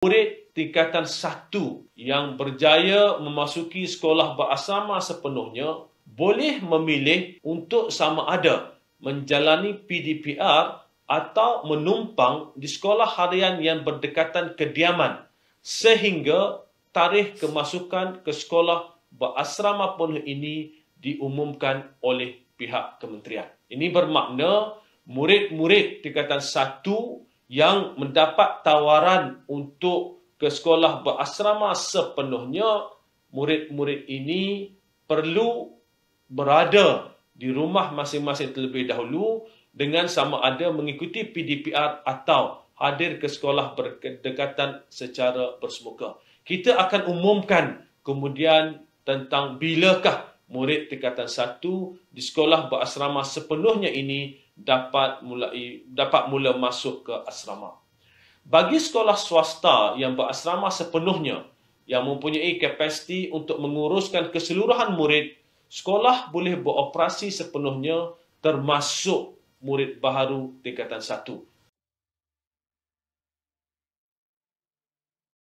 murid tingkatan satu yang berjaya memasuki sekolah berasrama sepenuhnya boleh memilih untuk sama ada menjalani PDPR atau menumpang di sekolah harian yang berdekatan kediaman sehingga tarikh kemasukan ke sekolah berasrama penuh ini diumumkan oleh pihak kementerian. Ini bermakna murid-murid tingkatan satu yang mendapat tawaran untuk ke sekolah berasrama sepenuhnya, murid-murid ini perlu berada di rumah masing-masing terlebih dahulu dengan sama ada mengikuti PDPR atau hadir ke sekolah berdekatan secara bersemuka. Kita akan umumkan kemudian tentang bilakah murid tingkatan 1 di sekolah berasrama sepenuhnya ini dapat mulai dapat mula masuk ke asrama. Bagi sekolah swasta yang berasrama sepenuhnya yang mempunyai kapasiti untuk menguruskan keseluruhan murid, sekolah boleh beroperasi sepenuhnya termasuk murid baru tingkatan